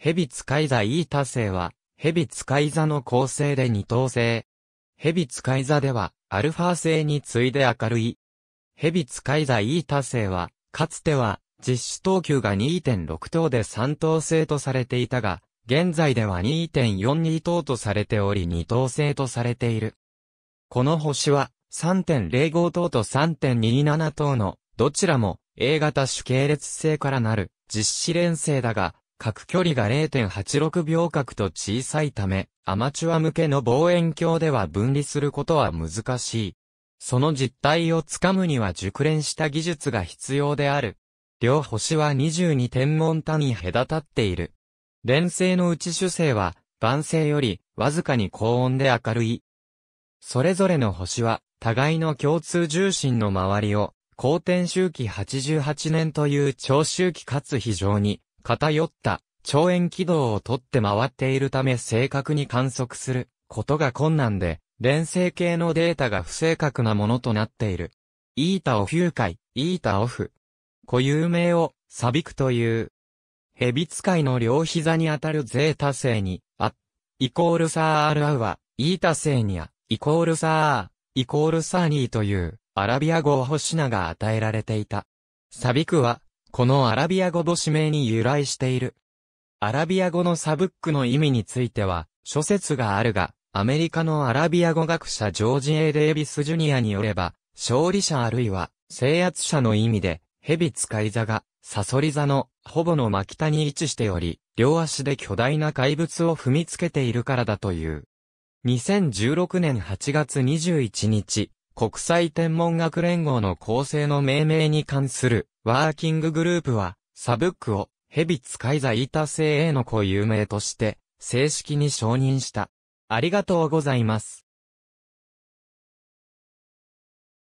蛇使い座イータ星は、蛇使い座の構成で二等星。蛇使い座では、アルファ星に次いで明るい。蛇使い座イータ星は、かつては、実施等級が2.6等で三等星とされていたが、現在では2.42等とされており二等星とされている。この星は、3.05等と3.27等の、どちらも A 型主系列星からなる、実施連星だが、各距離が0.86秒角と小さいため、アマチュア向けの望遠鏡では分離することは難しい。その実態をつかむには熟練した技術が必要である。両星は22天文単に隔たっている。連星の内主星は、晩星より、わずかに高温で明るい。それぞれの星は、互いの共通重心の周りを、公転周期88年という長周期かつ非常に偏った超円軌道をとって回っているため正確に観測することが困難で、連星系のデータが不正確なものとなっている。イータオフ誘拐、イータオフ。固有名を、サビクという。ヘビ使いの両膝にあたるゼータ星に、あ、イコールサーアルアウは、イータ星にあ、イコールサー、イコールサーニーという、アラビア語を星名が与えられていた。サビクは、このアラビア語母指名に由来している。アラビア語のサブックの意味については、諸説があるが、アメリカのアラビア語学者ジョージ・エ A・ デイビス・ジュニアによれば、勝利者あるいは、制圧者の意味で、蛇使い座が、サソリ座の、ほぼの真北に位置しており、両足で巨大な怪物を踏みつけているからだという。2016年8月21日、国際天文学連合の構成の命名に関するワーキンググループは、サブックをヘビ使い座イータ製への固有名として、正式に承認した。ありがとうございます。